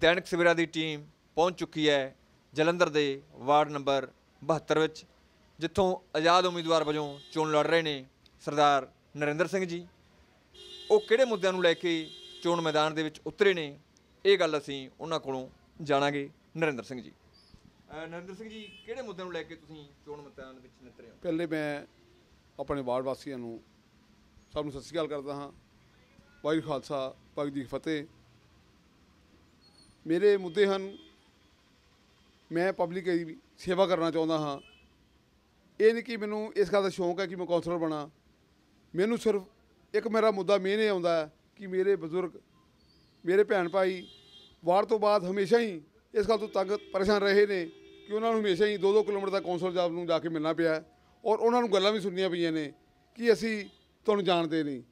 ਦੈਨਿਕ ਸਵੇਰਾ ਦੀ team ਪਹੁੰਚ ਚੁੱਕੀ ਹੈ ਜਲੰਧਰ ਦੇ ਵਾਰਡ ਨੰਬਰ 72 ਵਿੱਚ ਜਿੱਥੋਂ ਆਜ਼ਾਦ ਉਮੀਦਵਾਰ ਵਜੋਂ ਚੋਣ ਲੜ ਰਹੇ ਨੇ ਸਰਦਾਰ ਨਰਿੰਦਰ ਸਿੰਘ ਜੀ ਉਹ ਕਿਹੜੇ ਮੁੱਦਿਆਂ ਨੂੰ ਲੈ ਕੇ ਚੋਣ ਮੈਦਾਨ ਦੇ ਵਿੱਚ ਉਤਰੇ ਨੇ ਇਹ ਗੱਲ ਅਸੀਂ ਉਹਨਾਂ ਕੋਲੋਂ ਜਾਣਾਂਗੇ ਨਰਿੰਦਰ ਸਿੰਘ ਜੀ ਨਰਿੰਦਰ ਸਿੰਘ ਜੀ ਕਿਹੜੇ ਮੁੱਦਿਆਂ ਨੂੰ ਲੈ ਕੇ ਤੁਸੀਂ ਚੋਣ ਮੈਦਾਨ ਵਿੱਚ ਨਿਤਰੇ ਹੋ ਪਹਿਲੇ ਮੈਂ ਆਪਣੇ ਵਾਰਡ ਵਾਸੀਆਂ ਨੂੰ ਸਭ ਨੂੰ ਸਤਿ ਸ੍ਰੀ ਅਕਾਲ ਕਰਦਾ ਹਾਂ ਵਾਹਿਗੁਰੂ ਖਾਲਸਾ ਵਾਹਿਗੁਰੂ ਦੀ ਫਤਿਹ ਮੇਰੇ ਮੁੱਦੇ ਹਨ ਮੈਂ ਪਬਲਿਕ ਦੀ ਸੇਵਾ ਕਰਨਾ ਚਾਹੁੰਦਾ ਹਾਂ ਇਹ ਨਹੀਂ ਕਿ ਮੈਨੂੰ ਇਸ ਗੱਲ ਦਾ ਸ਼ੌਂਕ ਹੈ ਕਿ ਮੈਂ ਕਾਉਂਸਲਰ ਬਣਾ ਮੈਨੂੰ ਸਿਰਫ ਇੱਕ ਮੇਰਾ ਮੁੱਦਾ ਮੇਨੇ ਆਉਂਦਾ ਕਿ ਮੇਰੇ ਬਜ਼ੁਰਗ ਮੇਰੇ ਭੈਣ ਭਾਈ ਵਾਰ ਤੋਂ ਬਾਅਦ ਹਮੇਸ਼ਾ ਹੀ ਇਸ ਗੱਲ ਤੋਂ ਤੰਗ ਪਰੇਸ਼ਾਨ ਰਹੇ ਨੇ ਕਿ ਉਹਨਾਂ ਨੂੰ ਹਮੇਸ਼ਾ ਹੀ 2-2 ਕਿਲੋਮੀਟਰ ਦਾ ਕਾਉਂਸਲਰ ਜਾਬ ਨੂੰ ਜਾ ਕੇ ਮਿਲਣਾ ਪਿਆ ਔਰ ਉਹਨਾਂ ਨੂੰ ਗੱਲਾਂ ਵੀ ਸੁਣਨੀਆਂ ਪਈਆਂ ਨੇ ਕਿ ਅਸੀਂ ਤੁਹਾਨੂੰ ਜਾਣਦੇ ਨਹੀਂ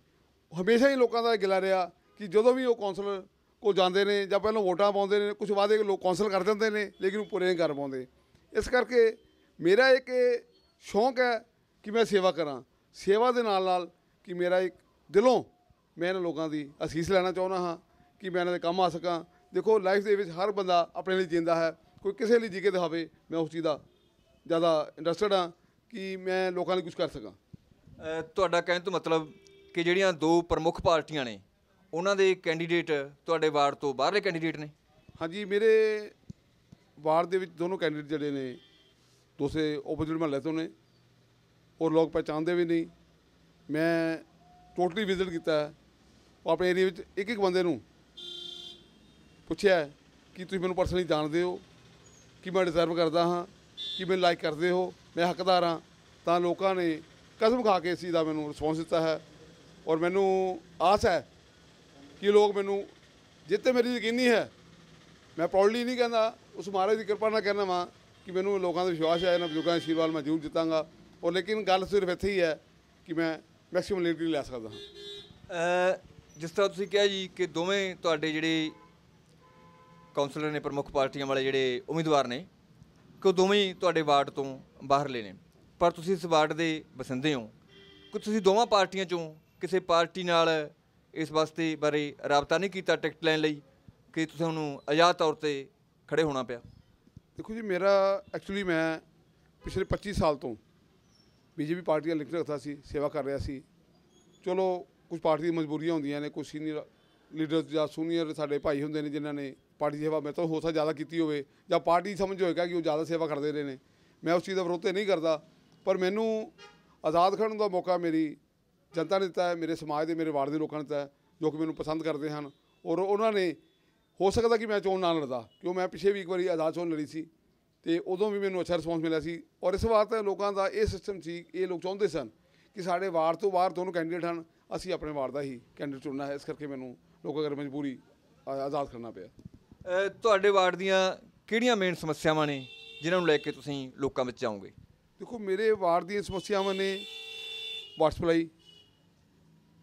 ਹਮੇਸ਼ਾ ਹੀ ਲੋਕਾਂ ਦਾ ਗਿਲਾ ਰਿਹਾ ਕਿ ਜਦੋਂ ਵੀ ਉਹ ਕਾਉਂਸਲਰ ਕੋ ਜਾਂਦੇ ਨੇ ਜਾਂ ਪਹਿਲਾਂ ਵੋਟਾਂ ਪਾਉਂਦੇ ਨੇ ਕੁਝ ਵਾਅਦੇ ਲੋਕ ਕਾਉਂਸਲ ਕਰ ਦਿੰਦੇ ਨੇ ਲੇਕਿਨ ਉਹ ਪੂਰੇ ਨਹੀਂ ਕਰ ਪਾਉਂਦੇ ਇਸ ਕਰਕੇ ਮੇਰਾ ਇੱਕ ਸ਼ੌਂਕ ਹੈ ਕਿ ਮੈਂ ਸੇਵਾ ਕਰਾਂ ਸੇਵਾ ਦੇ ਨਾਲ ਨਾਲ ਕਿ ਮੇਰਾ ਇੱਕ ਦਿਲੋਂ ਮੈਂ ਇਹਨਾਂ ਲੋਕਾਂ ਦੀ ਅਸੀਸ ਲੈਣਾ ਚਾਹੁੰਦਾ ਹਾਂ ਕਿ ਮੈਂ ਇਹਨਾਂ ਦੇ ਕੰਮ ਆ ਸਕਾਂ ਦੇਖੋ ਲਾਈਫ ਦੇ ਵਿੱਚ ਹਰ ਬੰਦਾ ਆਪਣੇ ਲਈ ਜਿੰਦਾ ਹੈ ਕੋਈ ਕਿਸੇ ਲਈ ਜੀ ਕੇ ਦਿਖਾਵੇ ਮੈਂ ਉਸ ਚੀਜ਼ ਦਾ ਜ਼ਿਆਦਾ ਇੰਟਰਸਟਡ ਹਾਂ ਕਿ ਮੈਂ ਲੋਕਾਂ ਲਈ ਕੁਝ ਕਰ ਸਕਾਂ ਤੁਹਾਡਾ ਕਹਿਣ ਤੋਂ ਮਤਲਬ ਕਿ ਜਿਹੜੀਆਂ ਦੋ ਪ੍ਰਮੁੱਖ ਪਾਰਟੀਆਂ ਨੇ ਉਹਨਾਂ ਦੇ ਕੈਂਡੀਡੇਟ ਤੁਹਾਡੇ ਵਾਰਡ ਤੋਂ ਬਾਹਰਲੇ ਕੈਂਡੀਡੇਟ ਨੇ ਹਾਂਜੀ ਮੇਰੇ ਵਾਰਡ ਦੇ ਵਿੱਚ ਦੋਨੋਂ ਕੈਂਡੀਡੇਟ ਜਿਹੜੇ ਨੇ ਦੋਸੇ ਓਪੋਜ਼ਿਟ ਮਹੱਲੇ ਤੋਂ ਨੇ ਔਰ ਲੋਕ ਪਛਾਣਦੇ ਵੀ ਨਹੀਂ ਮੈਂ ਟੋਟਲੀ ਵਿਜ਼ਿਟ ਕੀਤਾ ਆਪਣੇ ਏਰੀਆ ਵਿੱਚ ਇੱਕ ਇੱਕ ਬੰਦੇ ਨੂੰ ਪੁੱਛਿਆ ਕਿ ਤੁਸੀਂ ਮੈਨੂੰ ਪਰਸਨਲੀ ਜਾਣਦੇ ਹੋ ਕਿ ਮੈਂ ਡਿਜ਼ਰਵ ਕਰਦਾ ਹਾਂ ਕਿ ਮੈਂ ਲਾਈਕ ਕਰਦੇ ਹੋ ਮੈਂ ਹੱਕਦਾਰ ਹਾਂ ਤਾਂ ਲੋਕਾਂ ਨੇ ਕਸਮ ਖਾ ਕੇ ਸੀ ਦਾ ਮੈਨੂੰ ਰਿਸਪੌਂਸ ਦਿੱਤਾ ਹੈ ਔਰ ਮੈਨੂੰ ਆਸ ਹੈ ਕਿ ਲੋਕ ਮੈਨੂੰ ਜਿੱਤੇ ਮੇਰੀ ਯਕੀਨੀ ਹੈ ਮੈਂ ਪ੍ਰਾਊਡਲੀ ਨਹੀਂ ਕਹਿੰਦਾ ਉਸ ਮਹਾਰਾਜ ਦੀ ਕਿਰਪਾ ਨਾਲ ਕਹਿਣਾ ਵਾਂ ਕਿ ਮੈਨੂੰ ਲੋਕਾਂ ਦਾ ਵਿਸ਼ਵਾਸ ਹੈ ਇਹਨਾਂ ਬਜ਼ੁਰਗਾਂ ਦੇ ਅਸ਼ੀਰਵਾਦ ਮੈਂ ਜ਼ਰੂਰ ਜਿੱਤਾਂਗਾ ਔਰ ਲੇਕਿਨ ਗੱਲ ਸਿਰਫ ਇੱਥੇ ਹੀ ਹੈ ਕਿ ਮੈਂ ਮੈਕਸਿਮਮ ਲੀਡਰੀ ਲੈ ਸਕਦਾ ਹਾਂ ਜਿਸ ਤਰ੍ਹਾਂ ਤੁਸੀਂ ਕਿਹਾ ਜੀ ਕਿ ਦੋਵੇਂ ਤੁਹਾਡੇ ਜਿਹੜੇ ਕਾਉਂਸਲਰ ਨੇ ਪ੍ਰਮੁੱਖ ਪਾਰਟੀਆਂ ਵਾਲੇ ਜਿਹੜੇ ਉਮੀਦਵਾਰ ਨੇ ਕਿ ਉਹ ਦੋਵੇਂ ਤੁਹਾਡੇ ਵਾਰਡ ਤੋਂ ਬਾਹਰਲੇ ਨੇ ਪਰ ਤੁਸੀਂ ਇਸ ਵਾਰਡ ਦੇ ਬਸਿੰਦੇ ਹੋ ਕਿ ਤੁਸੀਂ ਦੋਵਾਂ ਪਾਰਟੀਆਂ ਚੋਂ ਕਿਸੇ ਪਾਰਟੀ ਨਾਲ ਇਸ ਵਾਸਤੇ ਬਾਰੇ ਰਾਬਤਾ ਨਹੀਂ ਕੀਤਾ ਟਿਕਟ ਲੈਣ ਲਈ ਕਿ ਤੁਸੀਂ ਉਹਨੂੰ ਆਜ਼ਾਦ ਤੌਰ ਤੇ ਖੜੇ ਹੋਣਾ ਪਿਆ ਦੇਖੋ ਜੀ ਮੇਰਾ ਐਕਚੁਅਲੀ ਮੈਂ ਪਿਛਲੇ 25 ਸਾਲ ਤੋਂ ਬੀਜੇਪੀ ਪਾਰਟੀ ਦਾ ਲਿਖਤ ਰੱਖਦਾ ਸੀ ਸੇਵਾ ਕਰ ਰਿਹਾ ਸੀ ਚਲੋ ਕੁਝ ਪਾਰਟੀ ਦੀ ਮਜਬੂਰੀਆਂ ਹੁੰਦੀਆਂ ਨੇ ਕੁਝ ਸੀਨੀਅਰ ਲੀਡਰਸ ਜਾਂ ਸੀਨੀਅਰ ਸਾਡੇ ਭਾਈ ਹੁੰਦੇ ਨੇ ਜਿਨ੍ਹਾਂ ਨੇ ਪਾਰਟੀ ਸੇਵਾ ਮੈਂ ਤੋਂ ਹੋਸਾ ਜ਼ਿਆਦਾ ਕੀਤੀ ਹੋਵੇ ਜਾਂ ਪਾਰਟੀ ਸਮਝ ਹੋਏਗਾ ਕਿ ਉਹ ਜ਼ਿਆਦਾ ਸੇਵਾ ਕਰਦੇ ਰਹੇ ਨੇ ਮੈਂ ਉਸ ਚੀਜ਼ ਦਾ ਵਿਰੋਧ ਨਹੀਂ ਕਰਦਾ ਪਰ ਮੈਨੂੰ ਆਜ਼ਾਦ ਖੜਨ ਦਾ ਮੌਕਾ ਮੇਰੀ ਜਨਤਾ ਨੇ ਦਿੱਤਾ ਹੈ ਮੇਰੇ ਸਮਾਜ ਦੇ ਮੇਰੇ ਵਾਰਡ ਦੇ ਲੋਕਾਂ ਨੇ ਦਿੱਤਾ ਜੋ ਕਿ ਮੈਨੂੰ ਪਸੰਦ ਕਰਦੇ ਹਨ ਔਰ ਉਹਨਾਂ ਨੇ ਹੋ ਸਕਦਾ ਕਿ ਮੈਂ ਚੋਣ ਨਾ ਲੜਦਾ ਕਿਉਂ ਮੈਂ ਪਿਛੇ ਵੀ ਇੱਕ ਵਾਰੀ ਆਜ਼ਾਦ ਚੋਣ ਲੜੀ ਸੀ ਤੇ ਉਦੋਂ ਵੀ ਮੈਨੂੰ ਅੱਛਾ ਰਿਸਪੌਂਸ ਮਿਲਿਆ ਸੀ ਔਰ ਇਸ ਵਾਰ ਤਾਂ ਲੋਕਾਂ ਦਾ ਇਹ ਸਿਸਟਮ ਸੀ ਇਹ ਲੋਕ ਚਾਹੁੰਦੇ ਸਨ ਕਿ ਸਾਡੇ ਵਾਰਡ ਤੋਂ ਬਾਹਰ ਦੋਨੋਂ ਕੈਂਡੀਡੇਟ ਹਨ ਅਸੀਂ ਆਪਣੇ ਵਾਰਡ ਦਾ ਹੀ ਕੈਂਡੀਡੇਟ ਚੁਣਨਾ ਹੈ ਇਸ ਕਰਕੇ ਮੈਨੂੰ ਲੋਕਾਂ ਕਰ ਮਜਬੂਰੀ ਆਜ਼ਾਦ ਕਰਨਾ ਪਿਆ ਤੁਹਾਡੇ ਵਾਰਡ ਦੀਆਂ ਕਿਹੜੀਆਂ ਮੇਨ ਸਮੱਸਿਆਵਾਂ ਨੇ ਜਿਨ੍ਹਾਂ ਨੂੰ ਲੈ ਕੇ ਤੁਸੀਂ ਲੋਕਾਂ ਵਿੱਚ ਆਉਂਗੇ ਦੇਖੋ ਮੇਰੇ ਵਾਰ ਦੀਆਂ ਸਮੱਸਿਆਵਾਂ ਨੇ ਵਾਟਰ ਸਪਲਾਈ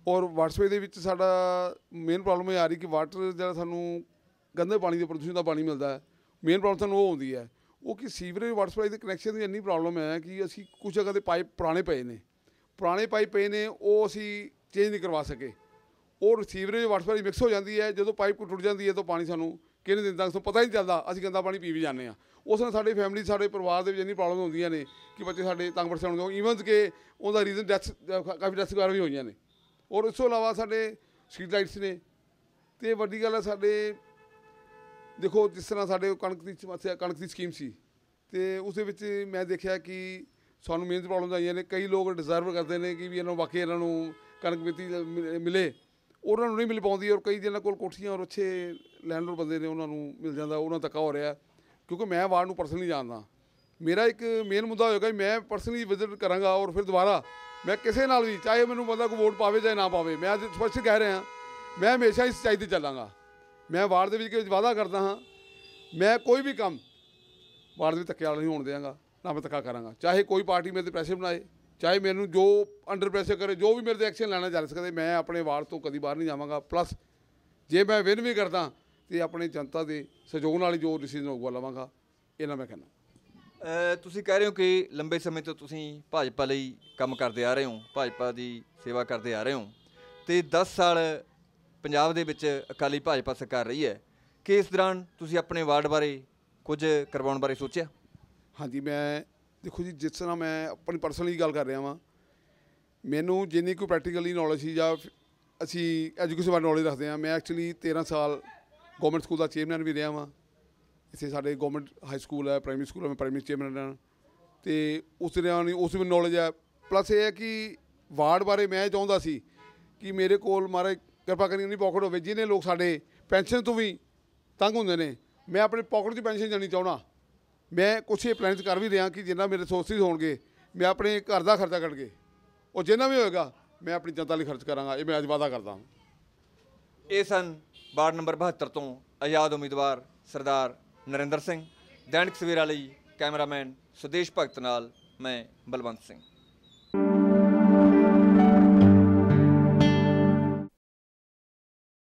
ਔਰ ਵਾਟਰ ਸਪਲਾਈ ਦੇ ਵਿੱਚ ਸਾਡਾ ਮੇਨ ਪ੍ਰੋਬਲਮ ਇਹ ਆ ਰਹੀ ਕਿ ਵਾਟਰ ਜਿਹੜਾ ਸਾਨੂੰ ਗੰਦੇ ਪਾਣੀ ਦੇ ਪ੍ਰਦੂਸ਼ਣ ਦਾ ਪਾਣੀ ਮਿਲਦਾ ਹੈ ਮੇਨ ਪ੍ਰੋਬਲਮ ਸਾਨੂੰ ਉਹ ਆਉਂਦੀ ਹੈ ਉਹ ਕਿ ਸੀਵਰੇਜ ਵਾਟਰ ਸਪਲਾਈ ਦੇ ਕਨੈਕਸ਼ਨ ਦੀ ਇੰਨੀ ਪ੍ਰੋਬਲਮ ਹੈ ਕਿ ਅਸੀਂ ਕੁਝ ਜਗ੍ਹਾ ਦੇ ਪਾਈਪ ਪੁਰਾਣੇ ਪਏ ਨੇ ਪੁਰਾਣੇ ਪਾਈਪ ਪਏ ਨੇ ਉਹ ਅਸੀਂ ਚੇਂਜ ਨਹੀਂ ਕਰਵਾ ਸਕੇ ਔਰ ਸੀਵਰੇਜ ਵਾਟਰ ਸਪਲਾਈ ਮਿਕਸ ਹੋ ਜਾਂਦੀ ਹੈ ਜਦੋਂ ਪਾਈਪ ਟੁੱਟ ਜਾਂਦੀ ਹੈ ਤਾਂ ਪਾਣੀ ਸਾਨੂੰ ਕਿਹਨੇ ਦਿੰਦਾ ਸੋ ਪਤਾ ਹੀ ਨਹੀਂ ਚੱਲਦਾ ਅਸੀਂ ਗੰਦਾ ਪਾਣੀ ਪੀ ਵੀ ਜਾਂਦੇ ਆ ਉਸ ਨਾਲ ਸਾਡੀ ਫੈਮਿਲੀ ਸਾਡੇ ਪਰਿਵਾਰ ਦੇ ਵਿੱਚ ਇੰਨੀ ਪ੍ਰੋਬਲਮ ਹੁੰਦੀਆਂ ਨੇ ਕਿ ਬੱਚੇ ਸਾਡੇ ਤੰਗ ਪਰੇਸ਼ਾਨ ਹੁੰਦੇ ਈਵਨਸ ਕਿ ਉਹਦਾ ਰੀਜ਼ਨ ਡੈਥ ਕਾਫੀ ਡੈਥ ਵਗੈਰਾ ਵੀ ਹੋਈਆਂ ਨੇ ਔਰ ਇਸ ਤੋਂ ਇਲਾਵਾ ਸਾਡੇ ਸਟਰੀਟ ਲਾਈਟਸ ਨੇ ਤੇ ਵੱਡੀ ਗੱਲ ਹੈ ਸਾਡੇ ਦੇਖੋ ਜਿਸ ਤਰ੍ਹਾਂ ਸਾਡੇ ਕਣਕ ਦੀ ਸਮੱਸਿਆ ਕਣਕ ਦੀ ਸਕੀਮ ਸੀ ਤੇ ਉਸ ਦੇ ਵਿੱਚ ਮੈਂ ਦੇਖਿਆ ਕਿ ਸਾਨੂੰ ਮੇਨ ਪ੍ਰੋਬਲਮ ਆਈਆਂ ਨੇ ਕਈ ਲੋਕ ਡਿਜ਼ਰਵ ਕਰਦੇ ਨੇ ਕਿ ਵੀ ਇਹਨਾਂ ਵਾਕਈ ਇਹਨਾਂ ਨੂੰ ਕਣਕ ਮਿੱਤੀ ਮਿਲੇ ਉਹਨਾਂ ਨੂੰ ਨਹੀਂ ਮਿਲ ਪਾਉਂਦੀ ਔਰ ਕਈ ਜਿਹਨਾਂ ਕੋਲ ਕੋਠੀਆਂ ਔਰ ਅੱਛੇ ਲੈਂਡਰ ਬੰਦੇ ਨੇ ਉਹਨਾਂ ਨੂੰ ਮਿਲ ਜਾਂਦਾ ਉਹਨਾਂ ਤੱਕ ਹੋ ਰਿਹਾ ਕਿਉਂਕਿ ਮੈਂ ਵਾਰਡ ਨੂੰ ਪਰਸਨਲੀ ਜਾਣਦਾ ਮੇਰਾ ਇੱਕ ਮੇਨ ਮੁੱਦਾ ਹੋਏਗਾ ਕਿ ਮੈਂ ਪਰਸਨਲੀ ਵਿਜ਼ਿਟ ਕਰਾਂਗਾ ਔਰ ਫਿਰ ਦੁਬਾਰਾ ਮੈਂ ਕਿਸੇ ਨਾਲ ਵੀ ਚਾਹੇ ਮੈਨੂੰ ਬੰਦਾ ਕੋ ਵੋਟ ਪਾਵੇ ਜਾਂ ਨਾ ਪਾਵੇ ਮੈਂ ਅੱਜ ਸਪਸ਼ਟ ਕਹਿ ਰਿਹਾ ਮੈਂ ਹਮੇਸ਼ਾ ਇਸ ਚਾਈ ਤੇ ਚੱਲਾਂਗਾ ਮੈਂ ਵਾਰਡ ਦੇ ਵਿੱਚ ਵਾਅਦਾ ਕਰਦਾ ਹਾਂ ਮੈਂ ਕੋਈ ਵੀ ਕੰਮ ਵਾਰਡ ਦੇ ਵਾਲਾ ਨਹੀਂ ਹੋਣ ਦੇਵਾਂਗਾ ਨਾ ਮੈਂ ਤੱਕਾ ਕਰਾਂਗਾ ਚਾਹੇ ਕੋਈ ਪਾਰਟੀ ਮੇਰੇ ਤੇ ਪ੍ਰੈਸ਼ਰ ਬਣਾਏ ਚਾਹੇ ਮੈਨੂੰ ਜੋ ਅੰਡਰ ਪ੍ਰੈਸ਼ਰ ਕਰੇ ਜੋ ਵੀ ਮੇਰੇ ਤੇ ਐਕਸ਼ਨ ਲੈਣਾ ਚਾਹ ਸਕਦੇ ਮੈਂ ਆਪਣੇ ਵਾਰਡ ਤੋਂ ਕਦੀ ਬਾਹਰ ਨਹੀਂ ਜਾਵਾਂਗਾ ਪਲੱਸ ਜੇ ਮੈਂ ਵਿਨ ਵੀ ਕਰਦਾ ਤੇ ਆਪਣੇ ਜਨਤਾ ਦੇ ਸਹਿਯੋਗ ਨਾਲ ਜੋ ਡਿਸੀਜਨ ਹੋਊਗਾ ਲਵਾਂਗਾ ਇਹਨਾਂ ਮੈਂ ਕਹਿੰਦਾ ਤੁਸੀਂ ਕਹਿ ਰਹੇ ਹੋ ਕਿ ਲੰਬੇ ਸਮੇਂ ਤੋਂ ਤੁਸੀਂ ਭਾਜਪਾ ਲਈ ਕੰਮ ਕਰਦੇ ਆ ਰਹੇ ਹੋ ਭਾਜਪਾ ਦੀ ਸੇਵਾ ਕਰਦੇ ਆ ਰਹੇ ਹੋ ਤੇ 10 ਸਾਲ ਪੰਜਾਬ ਦੇ ਵਿੱਚ ਅਕਾਲੀ ਭਾਜਪਾ ਸਰਕਾਰ ਰਹੀ ਹੈ ਕਿ ਇਸ ਦੌਰਾਨ ਤੁਸੀਂ ਆਪਣੇ ਵਾਰਡ ਬਾਰੇ ਕੁਝ ਕਰਵਾਉਣ ਬਾਰੇ ਸੋਚਿਆ ਹਾਂਜੀ ਮੈਂ ਦੇਖੋ ਜੀ ਜਿਸ ਤਰ੍ਹਾਂ ਮੈਂ ਆਪਣੀ ਪਰਸਨਲੀ ਗੱਲ ਕਰ ਰਿਹਾ ਵਾਂ ਮੈਨੂੰ ਜਿੰਨੀ ਕੋਈ ਪ੍ਰੈਕਟੀਕਲੀ ਨੌਲੇਜ ਸੀ ਜਾਂ ਅਸੀਂ ਐਜੂਕੇਸ਼ਨ ਬਾਰੇ ਨੌਲੇਜ ਰੱਖਦੇ ਆ ਮੈਂ ਐਕਚੁਅਲੀ 13 ਸਾਲ ਗਵਰਨਮੈਂਟ ਸਕੂਲ ਦਾ ਚੇਅਰਮੈਨ ਵੀ ਰਿਹਾ ਵਾਂ ਇੱਥੇ ਸਾਡੇ ਗਵਰਨਮੈਂਟ ਹਾਈ ਸਕੂਲ ਹੈ ਪ੍ਰਾਇਮਰੀ ਸਕੂਲ ਹੈ ਮੈਂ ਪ੍ਰਾਇਮਰੀ ਚੇਅਰਮੈਨ ਹਾਂ ਤੇ ਉਸ ਦੇ ਉਸ ਵਿੱਚ ਨੌਲੇਜ ਹੈ ਪਲੱਸ ਇਹ ਹੈ ਕਿ ਵਾਰਡ ਬਾਰੇ ਮੈਂ ਚਾਹੁੰਦਾ ਸੀ ਕਿ ਮੇਰੇ ਕੋਲ ਮਾਰੇ ਕਿਰਪਾ ਕਰੀ ਨਹੀਂ ਪਾਕਟ ਹੋਵੇ ਜਿਹਨੇ ਲੋਕ ਸਾਡੇ ਪੈਨਸ਼ਨ ਤੋਂ ਵੀ ਤੰਗ ਹੁੰਦੇ ਨੇ ਮੈਂ ਆਪਣੇ ਪਾਕਟ ਦੀ ਪੈਨਸ਼ਨ ਜਾਣੀ ਚਾਹਣਾ ਮੈਂ ਕੁਛ ਇਹ ਪਲਾਨਸ ਕਰ ਵੀ ਰਿਹਾ ਕਿ ਜਿੰਨਾ ਮੇਰੇ ਰਿਸੋਰਸਿਸ ਹੋਣਗੇ ਮੈਂ ਆਪਣੇ ਘਰ ਦਾ ਖਰਚਾ ਕੱਢ ਕੇ ਉਹ ਜਿੰਨਾ ਵੀ ਹੋਏਗਾ ਮੈਂ ਆਪਣੀ ਜਨਤਾ ਲਈ ਖਰਚ ਕਰਾਂਗਾ ਇਹ ਮੈਂ ਅੱਜ ਵਾਦਾ ਕਰਦਾ ਹਾਂ ਇਹ ਸਨ ਵਾਰਡ ਨੰਬਰ 72 ਤੋਂ ਆਜ਼ਾਦ ਉਮੀਦਵਾਰ ਸਰਦਾਰ ਨਰਿੰਦਰ ਸਿੰਘ ਦੈਨਿਕ ਸਵੇਰਾ ਲਈ ਕੈਮਰਾਮੈਨ ਸੁਦੇਸ਼ ਭਗਤ ਨਾਲ ਮੈਂ ਬਲਵੰਤ ਸਿੰਘ